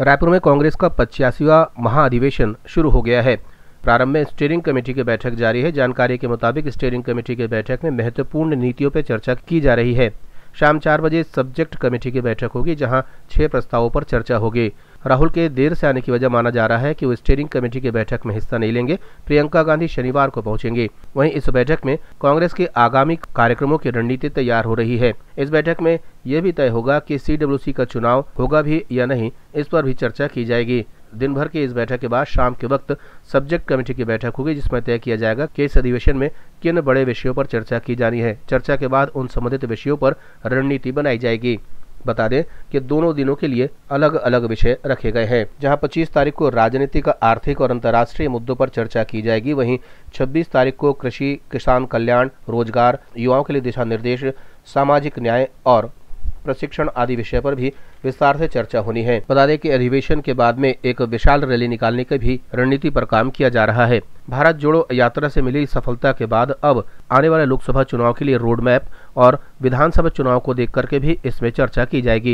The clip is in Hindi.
रायपुर में कांग्रेस का पचासीवा महाअधिवेशन शुरू हो गया है प्रारंभ में स्टेयरिंग कमेटी की बैठक जारी है जानकारी के मुताबिक स्टेयरिंग कमेटी की बैठक में महत्वपूर्ण नीतियों पर चर्चा की जा रही है शाम चार बजे सब्जेक्ट कमेटी की बैठक होगी जहां छह प्रस्तावों पर चर्चा होगी राहुल के देर से आने की वजह माना जा रहा है कि वो स्टीयरिंग कमेटी की बैठक में हिस्सा नहीं लेंगे प्रियंका गांधी शनिवार को पहुंचेंगे वहीं इस बैठक में कांग्रेस के आगामी कार्यक्रमों की रणनीति तैयार हो रही है इस बैठक में यह भी तय होगा कि सीडब्ल्यूसी का चुनाव होगा भी या नहीं इस पर भी चर्चा की जाएगी दिन भर के इस बैठक के बाद शाम के वक्त सब्जेक्ट कमेटी की बैठक होगी जिसमें तय किया जाएगा कि इस अधिवेशन में किन बड़े विषयों पर चर्चा की जानी है चर्चा के बाद उन संबंधित विषयों पर रणनीति बनाई जाएगी बता दें कि दोनों दिनों के लिए अलग अलग विषय रखे गए हैं जहां 25 तारीख को राजनीतिक आर्थिक और अंतर्राष्ट्रीय मुद्दों पर चर्चा की जाएगी वहीं 26 तारीख को कृषि किसान कल्याण रोजगार युवाओं के लिए दिशा निर्देश सामाजिक न्याय और प्रशिक्षण आदि विषय पर भी विस्तार से चर्चा होनी है बता दें कि अधिवेशन के बाद में एक विशाल रैली निकालने की भी रणनीति पर काम किया जा रहा है भारत जोड़ो यात्रा से मिली सफलता के बाद अब आने वाले लोकसभा चुनाव के लिए रोड मैप और विधानसभा चुनाव को देख करके भी इसमें चर्चा की जाएगी